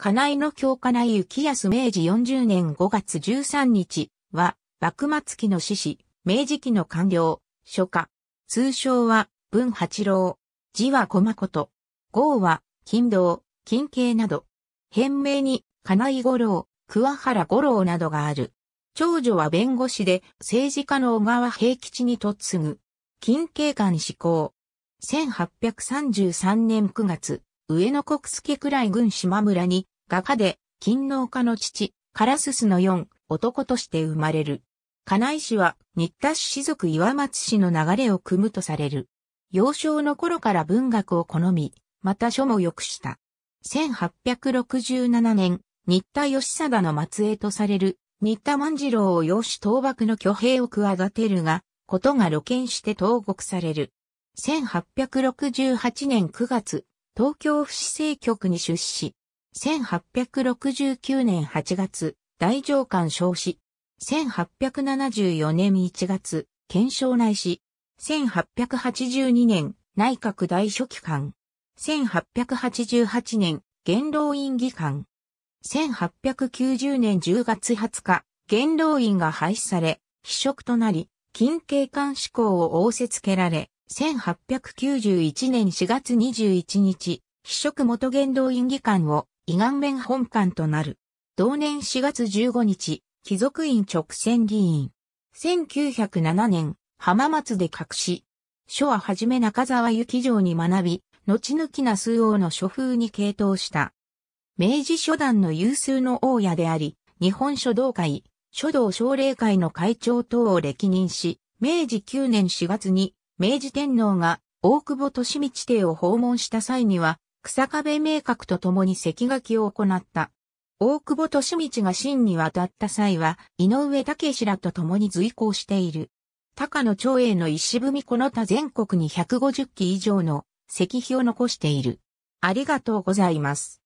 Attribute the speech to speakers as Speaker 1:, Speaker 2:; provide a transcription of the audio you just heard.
Speaker 1: 金井の京金井幸康明治40年5月13日は、幕末期の志士、明治期の官僚、書家。通称は、文八郎。字は小誠。号は、金道、金慶など。変名に、金井五郎、桑原五郎などがある。長女は弁護士で、政治家の小川平吉につぐ。金慶官志向。1833年9月、上野国助くらい郡島村に、画家で、勤農家の父、カラススの四、男として生まれる。金井氏は、新田氏族岩松氏の流れを組むとされる。幼少の頃から文学を好み、また書も良くした。1867年、新田義貞の末裔とされる、新田万次郎を養子倒幕の挙兵を企てるが、ことが露見して投獄される。1868年9月、東京府市政局に出資。1869年8月、大上官昇士。1874年1月、検証内史。1882年、内閣大書記官。1888年、元老院議官。1890年10月20日、元老院が廃止され、非職となり、近景官志向を仰せつけられ、1891年4月21日、秘職元元動院議官を、伊顔面本官となる。同年4月15日、貴族院直選議員。1907年、浜松で隠し、書ははじめ中沢幸城に学び、後抜きな数王の書風に傾倒した。明治書団の有数の大家であり、日本書道会、書道奨励会の会長等を歴任し、明治9年4月に明治天皇が大久保利道邸を訪問した際には、草壁明覚と共に石垣を行った。大久保利道が真に渡った際は、井上武らと共に随行している。高野長英の石踏みこの他全国に150基以上の石碑を残している。ありがとうございます。